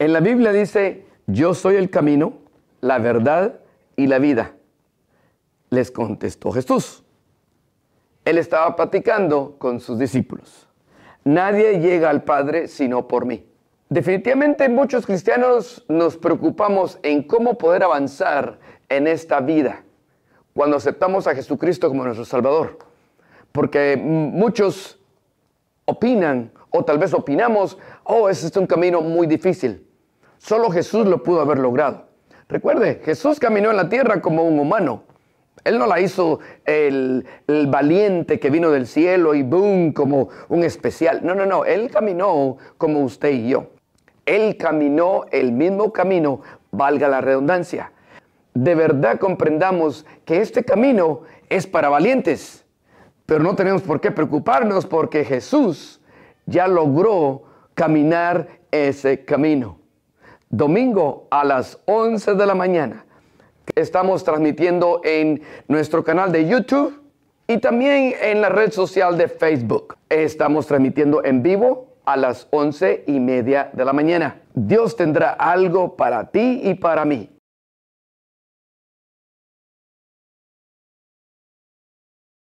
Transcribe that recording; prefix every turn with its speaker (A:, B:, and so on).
A: En la Biblia dice, yo soy el camino, la verdad y la vida. Les contestó Jesús. Él estaba platicando con sus discípulos. Nadie llega al Padre sino por mí. Definitivamente muchos cristianos nos preocupamos en cómo poder avanzar en esta vida cuando aceptamos a Jesucristo como nuestro Salvador. Porque muchos opinan o tal vez opinamos, oh, ese es un camino muy difícil. Solo Jesús lo pudo haber logrado. Recuerde, Jesús caminó en la tierra como un humano. Él no la hizo el, valiente que vino del cielo y boom, como un especial. No, no, no. Él caminó como usted y yo. Él caminó el mismo camino, valga la redundancia. De verdad comprendamos que este camino es para valientes. Pero no tenemos por qué preocuparnos porque Jesús ya logró caminar ese camino domingo a las 11 de la mañana. Estamos transmitiendo en nuestro canal de YouTube y también en la red social de Facebook. Estamos transmitiendo en vivo a las 11 y media de la mañana. Dios tendrá algo para ti y para mí.